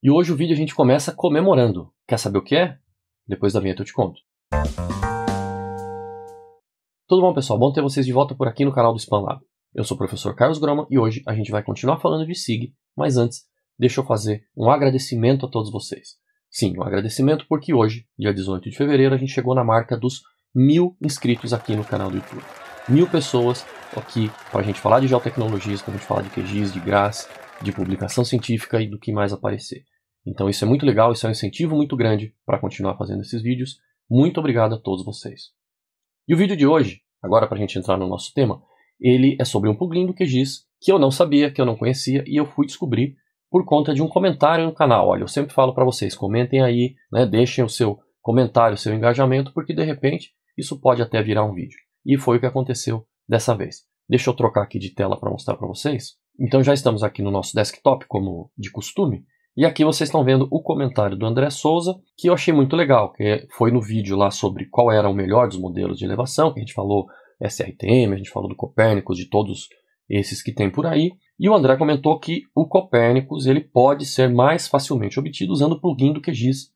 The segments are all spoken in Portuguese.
E hoje o vídeo a gente começa comemorando. Quer saber o que é? Depois da vinheta eu te conto. Tudo bom, pessoal? Bom ter vocês de volta por aqui no canal do Spam Lab. Eu sou o professor Carlos Groma e hoje a gente vai continuar falando de SIG, mas antes, deixa eu fazer um agradecimento a todos vocês. Sim, um agradecimento porque hoje, dia 18 de fevereiro, a gente chegou na marca dos mil inscritos aqui no canal do YouTube. Mil pessoas aqui para a gente falar de geotecnologias, para a gente falar de QGIS, de graça de publicação científica e do que mais aparecer. Então isso é muito legal, isso é um incentivo muito grande para continuar fazendo esses vídeos. Muito obrigado a todos vocês. E o vídeo de hoje, agora para a gente entrar no nosso tema, ele é sobre um plugin do QGIS que eu não sabia, que eu não conhecia e eu fui descobrir por conta de um comentário no canal. Olha, eu sempre falo para vocês, comentem aí, né, deixem o seu comentário, o seu engajamento, porque de repente isso pode até virar um vídeo. E foi o que aconteceu dessa vez. Deixa eu trocar aqui de tela para mostrar para vocês. Então já estamos aqui no nosso desktop, como de costume, e aqui vocês estão vendo o comentário do André Souza, que eu achei muito legal, que foi no vídeo lá sobre qual era o melhor dos modelos de elevação, que a gente falou SRTM, a gente falou do Copérnico, de todos esses que tem por aí. E o André comentou que o Copernicus ele pode ser mais facilmente obtido usando o plugin do QGIS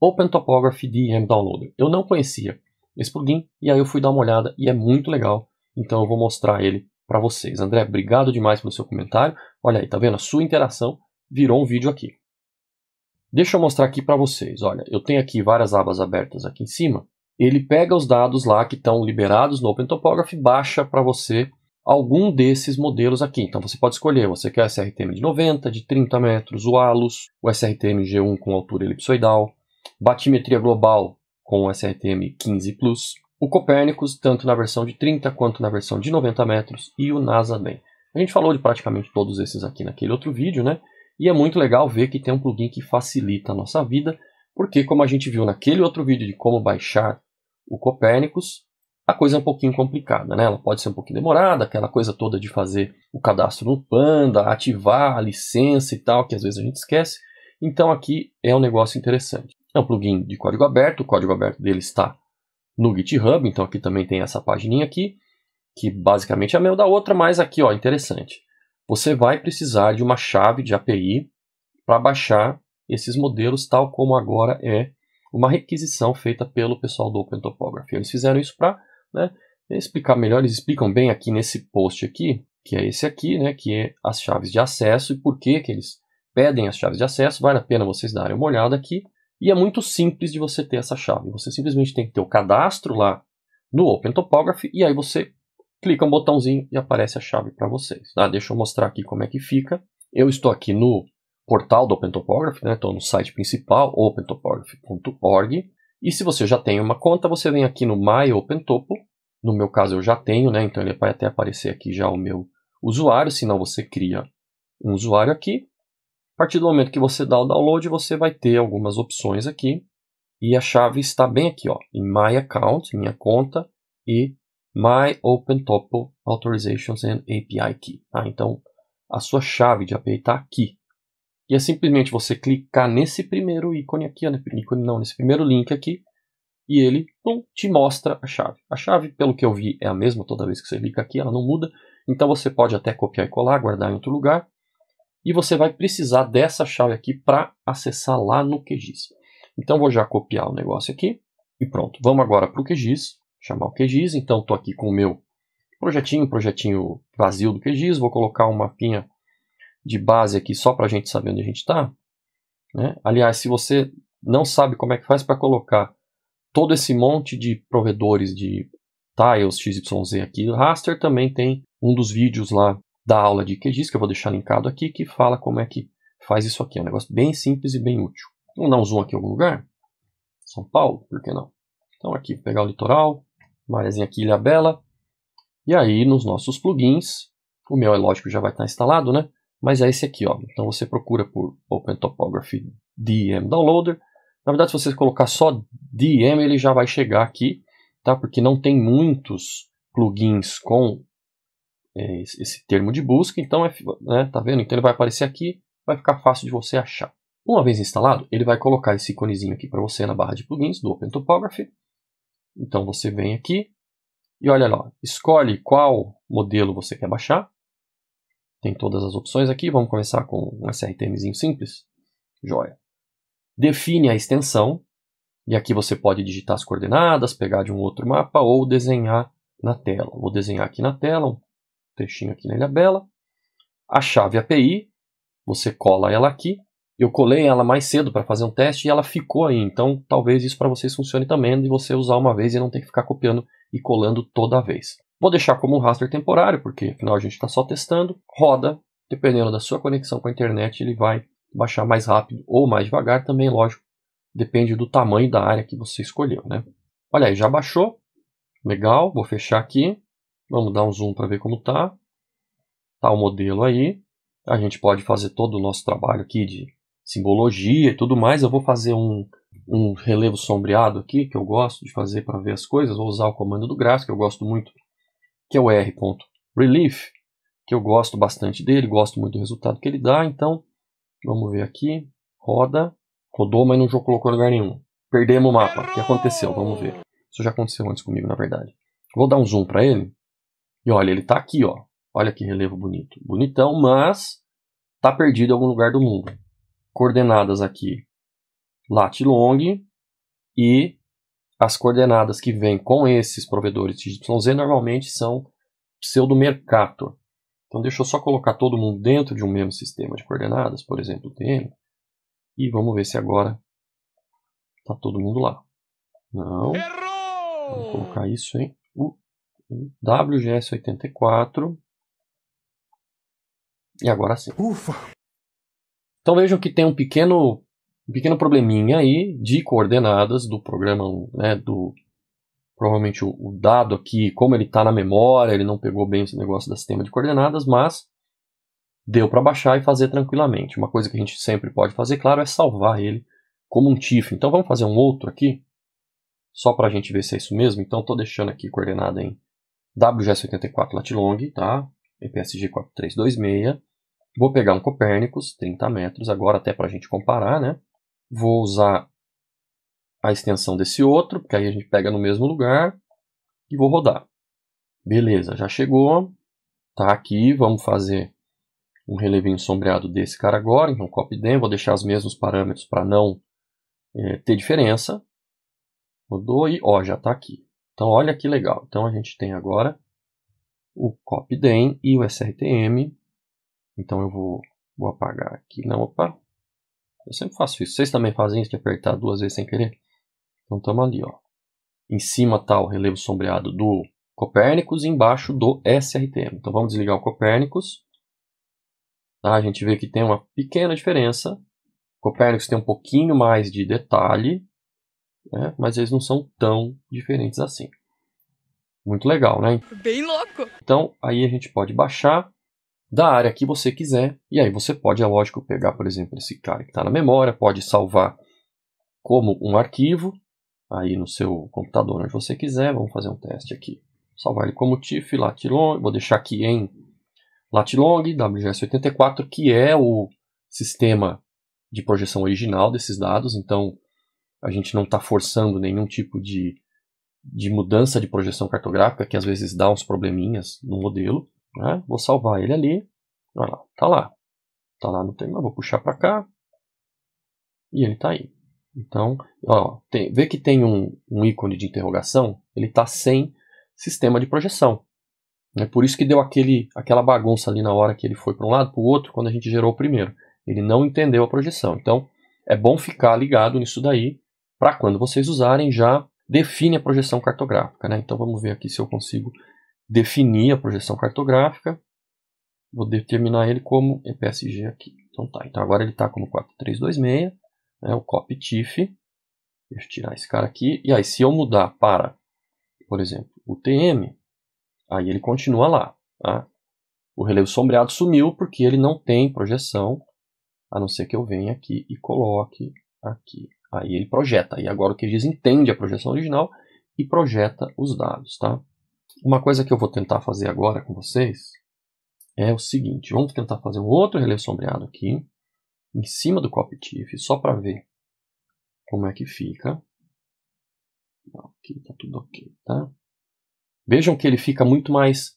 Open Topography DM Downloader. Eu não conhecia esse plugin e aí eu fui dar uma olhada e é muito legal. Então eu vou mostrar ele para vocês. André, obrigado demais pelo seu comentário. Olha aí, tá vendo? A sua interação virou um vídeo aqui. Deixa eu mostrar aqui para vocês. Olha, eu tenho aqui várias abas abertas aqui em cima. Ele pega os dados lá que estão liberados no OpenTopography, baixa para você algum desses modelos aqui. Então você pode escolher, você quer SRTM de 90, de 30 metros, o ALUS, o SRTM G1 com altura elipsoidal, batimetria global com o SRTM 15+, o Copernicus, tanto na versão de 30 quanto na versão de 90 metros, e o NASA bem. A gente falou de praticamente todos esses aqui naquele outro vídeo, né? E é muito legal ver que tem um plugin que facilita a nossa vida, porque como a gente viu naquele outro vídeo de como baixar o Copernicus, a coisa é um pouquinho complicada, né? Ela pode ser um pouquinho demorada, aquela coisa toda de fazer o cadastro no Panda, ativar a licença e tal, que às vezes a gente esquece. Então aqui é um negócio interessante. É um plugin de código aberto, o código aberto dele está no GitHub, então aqui também tem essa pagininha aqui, que basicamente é a mesma da outra, mas aqui, ó, interessante. Você vai precisar de uma chave de API para baixar esses modelos, tal como agora é uma requisição feita pelo pessoal do Open Topography. Eles fizeram isso para né, explicar melhor, eles explicam bem aqui nesse post aqui, que é esse aqui, né, que é as chaves de acesso e por que, que eles pedem as chaves de acesso. Vale a pena vocês darem uma olhada aqui. E é muito simples de você ter essa chave. Você simplesmente tem que ter o cadastro lá no Open Topography e aí você clica um botãozinho e aparece a chave para vocês. Ah, deixa eu mostrar aqui como é que fica. Eu estou aqui no portal do Open Topography, né? no site principal, opentopography.org. E se você já tem uma conta, você vem aqui no My OpenTopo. No meu caso, eu já tenho, né? então ele vai até aparecer aqui já o meu usuário. Se não, você cria um usuário aqui. A partir do momento que você dá o download, você vai ter algumas opções aqui. E a chave está bem aqui, ó, em My Account, minha conta, e My OpenTopo Authorizations and API Key. Tá? Então, a sua chave de API está aqui. E é simplesmente você clicar nesse primeiro ícone aqui, né? ícone não, nesse primeiro link aqui, e ele pum, te mostra a chave. A chave, pelo que eu vi, é a mesma toda vez que você clica aqui, ela não muda. Então você pode até copiar e colar, guardar em outro lugar, e você vai precisar dessa chave aqui para acessar lá no QGIS. Então vou já copiar o negócio aqui e pronto. Vamos agora para o QGIS, chamar o QGIS. Então estou aqui com o meu projetinho, projetinho vazio do QGIS. Vou colocar um mapinha de base aqui só para a gente saber onde a gente está. Né? Aliás, se você não sabe como é que faz para colocar todo esse monte de provedores de tiles XYZ aqui, raster também tem um dos vídeos lá da aula de QGIS, que eu vou deixar linkado aqui, que fala como é que faz isso aqui. É um negócio bem simples e bem útil. Vamos dar um zoom aqui em algum lugar? São Paulo, por que não? Então aqui, pegar o litoral, Marézinha aqui, Ilha Bela. E aí, nos nossos plugins, o meu é lógico já vai estar instalado, né? Mas é esse aqui, ó. Então você procura por Open Topography DM Downloader. Na verdade, se você colocar só DM, ele já vai chegar aqui, tá? Porque não tem muitos plugins com é, esse termo de busca, então é, né, tá vendo? Então ele vai aparecer aqui, vai ficar fácil de você achar. Uma vez instalado, ele vai colocar esse iconezinho aqui para você na barra de plugins do OpenTopography. Então você vem aqui e olha lá, escolhe qual modelo você quer baixar. Tem todas as opções aqui, vamos começar com um SRTMzinho simples. Joia. Define a extensão, e aqui você pode digitar as coordenadas, pegar de um outro mapa ou desenhar na tela. Vou desenhar aqui na tela um textinho aqui na Ilha Bela. A chave API, você cola ela aqui. Eu colei ela mais cedo para fazer um teste e ela ficou aí. Então, talvez isso para vocês funcione também de você usar uma vez e não ter que ficar copiando e colando toda vez. Vou deixar como um raster temporário, porque afinal a gente está só testando. Roda, dependendo da sua conexão com a internet, ele vai baixar mais rápido ou mais devagar também, lógico. Depende do tamanho da área que você escolheu, né? Olha aí, já baixou. Legal, vou fechar aqui. Vamos dar um zoom para ver como está. Está o modelo aí. A gente pode fazer todo o nosso trabalho aqui de simbologia e tudo mais. Eu vou fazer um, um relevo sombreado aqui, que eu gosto de fazer para ver as coisas. Vou usar o comando do gráfico, que eu gosto muito, que é o r.relief, que eu gosto bastante dele, gosto muito do resultado que ele dá. Então, vamos ver aqui. Roda. Rodou, mas não colocou lugar nenhum. Perdemos o mapa. O que aconteceu? Vamos ver. Isso já aconteceu antes comigo, na verdade. Vou dar um zoom para ele. E olha, ele está aqui, ó. Olha que relevo bonito. Bonitão, mas está perdido em algum lugar do mundo. Coordenadas aqui, lat long e as coordenadas que vêm com esses provedores YZ normalmente são pseudo-mercator. Então deixa eu só colocar todo mundo dentro de um mesmo sistema de coordenadas, por exemplo, TM, e vamos ver se agora está todo mundo lá. Não. Errou! Vou colocar isso, hein? Uh, WGS84. E agora sim. Ufa! Então vejam que tem um pequeno, um pequeno probleminha aí de coordenadas do programa, né, do provavelmente o, o dado aqui, como ele está na memória, ele não pegou bem esse negócio do sistema de coordenadas, mas deu para baixar e fazer tranquilamente. Uma coisa que a gente sempre pode fazer, claro, é salvar ele como um TIFF. Então vamos fazer um outro aqui, só para a gente ver se é isso mesmo. Então estou deixando aqui coordenada em WGS84 Latilong, tá? EPSG 4326. Vou pegar um Copérnicos, 30 metros, agora até para a gente comparar, né? Vou usar a extensão desse outro, porque aí a gente pega no mesmo lugar e vou rodar. Beleza, já chegou. Tá aqui, vamos fazer um relevinho sombreado desse cara agora, então copy den, vou deixar os mesmos parâmetros para não é, ter diferença. Rodou e ó, já está aqui. Então, olha que legal. Então, a gente tem agora o copden e o srtm. Então, eu vou, vou apagar aqui. Não, opa. Eu sempre faço isso. Vocês também fazem isso de apertar duas vezes sem querer? Então, estamos ali, ó. Em cima está o relevo sombreado do Copérnicos e embaixo do SRTM. Então, vamos desligar o Copérnicos. Tá? A gente vê que tem uma pequena diferença. O Copérnicos tem um pouquinho mais de detalhe, né? mas eles não são tão diferentes assim. Muito legal, né? Bem louco! Então, aí a gente pode baixar da área que você quiser, e aí você pode, é lógico, pegar, por exemplo, esse cara que está na memória, pode salvar como um arquivo, aí no seu computador onde você quiser, vamos fazer um teste aqui. Salvar ele como TIFF, latlong, vou deixar aqui em latlong, WGS84, que é o sistema de projeção original desses dados, então a gente não está forçando nenhum tipo de, de mudança de projeção cartográfica, que às vezes dá uns probleminhas no modelo. Né? Vou salvar ele ali. Olha lá, tá lá. Tá lá no tema, vou puxar para cá. E ele está aí. Então, ó, tem, vê que tem um, um ícone de interrogação, ele está sem sistema de projeção. É por isso que deu aquele, aquela bagunça ali na hora que ele foi para um lado, para o outro, quando a gente gerou o primeiro. Ele não entendeu a projeção. Então, é bom ficar ligado nisso daí, para quando vocês usarem já define a projeção cartográfica. Né? Então vamos ver aqui se eu consigo definir a projeção cartográfica. Vou determinar ele como EPSG aqui. Então tá, então agora ele está como 4326, né, o copy TIFF. Deixa eu tirar esse cara aqui. E aí se eu mudar para, por exemplo, o TM, aí ele continua lá. Tá? O relevo sombreado sumiu porque ele não tem projeção, a não ser que eu venha aqui e coloque aqui Aí ele projeta. E agora o QGIS entende a projeção original e projeta os dados, tá? Uma coisa que eu vou tentar fazer agora com vocês é o seguinte. Vamos tentar fazer um outro relevo sombreado aqui, em cima do CopyTIFF, só para ver como é que fica. Aqui está tudo ok, tá? Vejam que ele fica muito mais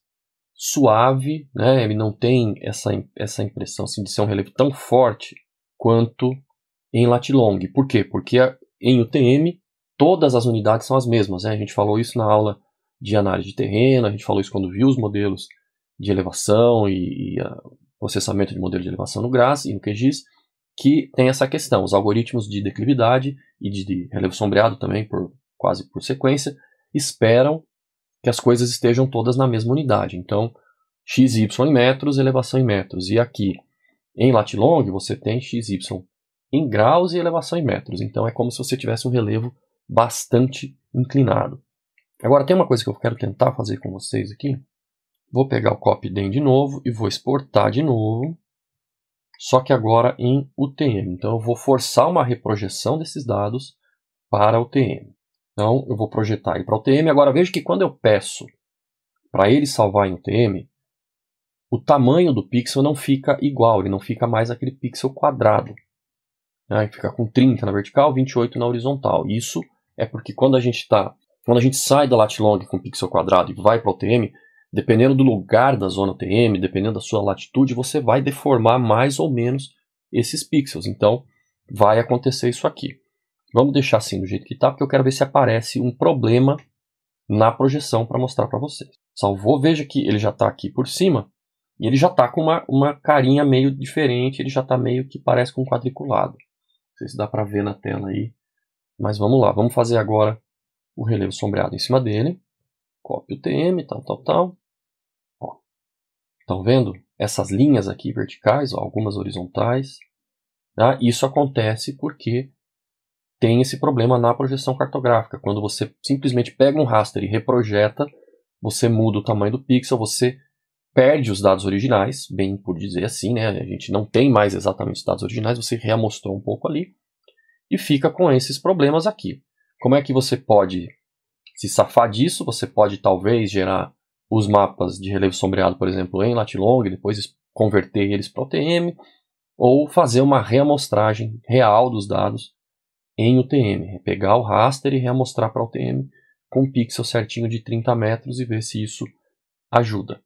suave, né? ele não tem essa, essa impressão assim, de ser um relevo tão forte quanto em Latilong. Por quê? Porque em UTM todas as unidades são as mesmas. Né? A gente falou isso na aula de análise de terreno, a gente falou isso quando viu os modelos de elevação e, e processamento de modelo de elevação no GRAS e no QGIS, que tem essa questão. Os algoritmos de declividade e de, de relevo sombreado também, por, quase por sequência, esperam que as coisas estejam todas na mesma unidade. Então, x, y em metros, elevação em metros. E aqui, em latilong, você tem x, y em graus e elevação em metros. Então é como se você tivesse um relevo bastante inclinado. Agora tem uma coisa que eu quero tentar fazer com vocês aqui. Vou pegar o copy DEM de novo e vou exportar de novo, só que agora em UTM. Então eu vou forçar uma reprojeção desses dados para UTM. Então eu vou projetar ele para UTM. Agora veja que quando eu peço para ele salvar em UTM, o tamanho do pixel não fica igual, ele não fica mais aquele pixel quadrado né, ficar com 30 na vertical, 28 na horizontal. Isso é porque quando a gente está, quando a gente sai da lat long com pixel quadrado e vai para o TM, dependendo do lugar da zona TM, dependendo da sua latitude, você vai deformar mais ou menos esses pixels. Então, vai acontecer isso aqui. Vamos deixar assim do jeito que está, porque eu quero ver se aparece um problema na projeção para mostrar para vocês. Salvou, veja que ele já está aqui por cima, e ele já está com uma, uma carinha meio diferente, ele já está meio que parece com um quadriculado sei se dá para ver na tela aí. Mas vamos lá, vamos fazer agora o relevo sombreado em cima dele. Copio o TM, tal, tal, tal. Estão vendo? Essas linhas aqui verticais, ó, algumas horizontais. Tá? Isso acontece porque tem esse problema na projeção cartográfica. Quando você simplesmente pega um raster e reprojeta, você muda o tamanho do pixel, você perde os dados originais, bem por dizer assim, né? A gente não tem mais exatamente os dados originais, você reamostrou um pouco ali e fica com esses problemas aqui. Como é que você pode se safar disso? Você pode talvez gerar os mapas de relevo sombreado, por exemplo, em Latilong, depois converter eles para UTM, ou fazer uma reamostragem real dos dados em UTM, pegar o raster e reamostrar para UTM com um pixel certinho de 30 metros e ver se isso ajuda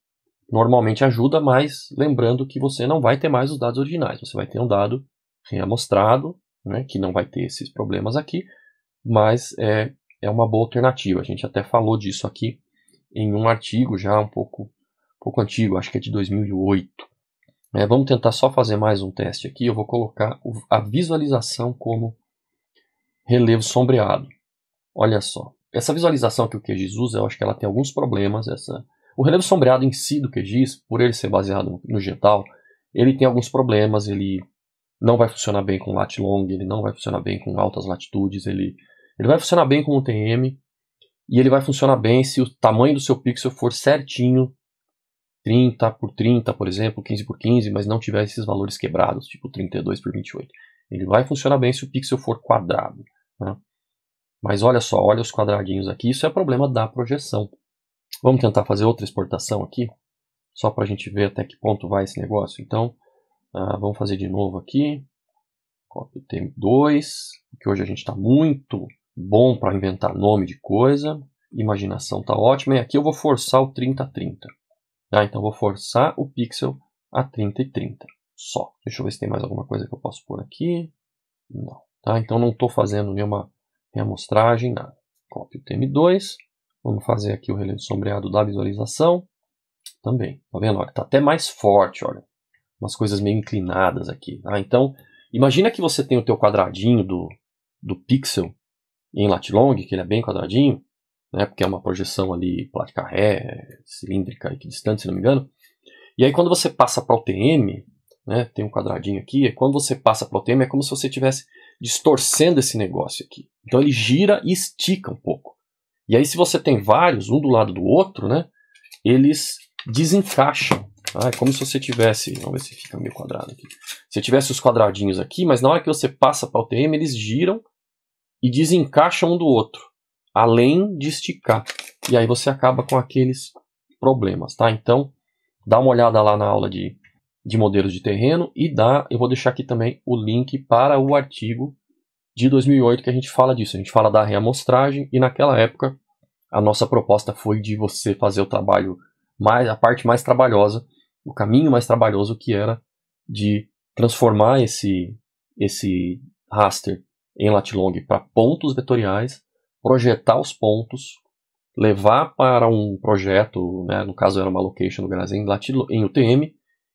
normalmente ajuda, mas lembrando que você não vai ter mais os dados originais, você vai ter um dado reamostrado, né, que não vai ter esses problemas aqui, mas é, é uma boa alternativa. A gente até falou disso aqui em um artigo já um pouco, pouco antigo, acho que é de 2008. É, vamos tentar só fazer mais um teste aqui. Eu vou colocar a visualização como relevo sombreado. Olha só. Essa visualização que o QGIS usa, eu acho que ela tem alguns problemas, essa o relevo sombreado em si do QGIS, por ele ser baseado no Getal, ele tem alguns problemas, ele não vai funcionar bem com lat long, ele não vai funcionar bem com altas latitudes, ele, ele vai funcionar bem com o TM, e ele vai funcionar bem se o tamanho do seu pixel for certinho, 30 por 30, por exemplo, 15 por 15, mas não tiver esses valores quebrados, tipo 32 por 28. Ele vai funcionar bem se o pixel for quadrado. Né? Mas olha só, olha os quadradinhos aqui, isso é problema da projeção. Vamos tentar fazer outra exportação aqui, só para a gente ver até que ponto vai esse negócio. Então, uh, vamos fazer de novo aqui. Copy TM2, que hoje a gente está muito bom para inventar nome de coisa. Imaginação está ótima. E aqui eu vou forçar o 30 a 30. Tá? Então, vou forçar o pixel a 30 e 30 só. Deixa eu ver se tem mais alguma coisa que eu posso pôr aqui. Não. Tá? Então, não estou fazendo nenhuma reamostragem, nada. Copy o TM2 Vamos fazer aqui o relevo sombreado da visualização também. Tá vendo? Olha, tá até mais forte, olha. Umas coisas meio inclinadas aqui. Ah, então, imagina que você tem o teu quadradinho do, do pixel em latilong, que ele é bem quadradinho, né, porque é uma projeção ali placa ré, cilíndrica, equidistante, se não me engano. E aí quando você passa para o TM, né, tem um quadradinho aqui, e quando você passa para o TM é como se você estivesse distorcendo esse negócio aqui. Então ele gira e estica um pouco. E aí, se você tem vários, um do lado do outro, né, eles desencaixam. Ah, é como se você tivesse. Vamos ver se fica meio quadrado aqui. Se tivesse os quadradinhos aqui, mas na hora que você passa para o TM, eles giram e desencaixam um do outro, além de esticar. E aí você acaba com aqueles problemas, tá? Então, dá uma olhada lá na aula de, de modelos de terreno e dá. Eu vou deixar aqui também o link para o artigo de 2008 que a gente fala disso, a gente fala da reamostragem e naquela época a nossa proposta foi de você fazer o trabalho mais a parte mais trabalhosa, o caminho mais trabalhoso que era de transformar esse esse raster em latilong para pontos vetoriais, projetar os pontos, levar para um projeto, né, no caso era uma location do Grazem em, em UTM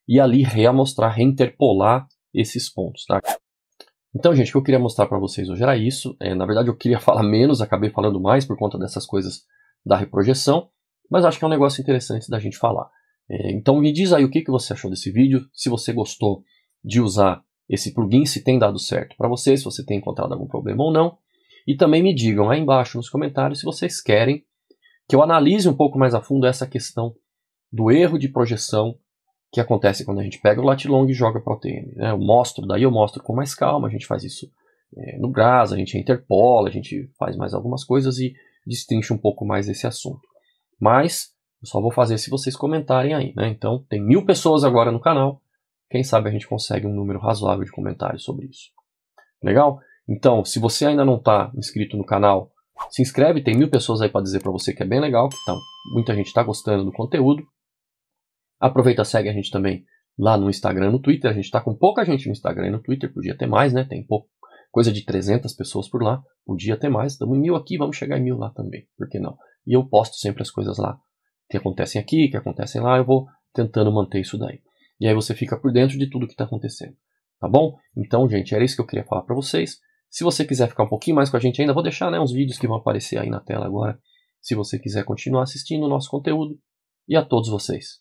e ali reamostrar, reinterpolar esses pontos, tá? Então, gente, o que eu queria mostrar para vocês hoje era isso. É, na verdade, eu queria falar menos, acabei falando mais por conta dessas coisas da reprojeção, mas acho que é um negócio interessante da gente falar. É, então, me diz aí o que, que você achou desse vídeo, se você gostou de usar esse plugin, se tem dado certo para você, se você tem encontrado algum problema ou não. E também me digam aí embaixo nos comentários se vocês querem que eu analise um pouco mais a fundo essa questão do erro de projeção que acontece quando a gente pega o latilong e joga para o TM. Né? Eu mostro, daí eu mostro com mais calma, a gente faz isso é, no Brás, a gente interpola, a gente faz mais algumas coisas e destrincha um pouco mais esse assunto. Mas eu só vou fazer se vocês comentarem aí. Né? Então tem mil pessoas agora no canal, quem sabe a gente consegue um número razoável de comentários sobre isso. Legal? Então, se você ainda não está inscrito no canal, se inscreve, tem mil pessoas aí para dizer para você que é bem legal, que tá, muita gente está gostando do conteúdo. Aproveita, segue a gente também lá no Instagram, no Twitter. A gente está com pouca gente no Instagram e no Twitter, podia ter mais, né? Tem pouco, coisa de 300 pessoas por lá, podia ter mais. Estamos em mil aqui, vamos chegar em mil lá também, por que não? E eu posto sempre as coisas lá que acontecem aqui, que acontecem lá. Eu vou tentando manter isso daí. E aí você fica por dentro de tudo que está acontecendo, tá bom? Então, gente, era isso que eu queria falar para vocês. Se você quiser ficar um pouquinho mais com a gente ainda, vou deixar né, uns vídeos que vão aparecer aí na tela agora, se você quiser continuar assistindo o nosso conteúdo. E a todos vocês,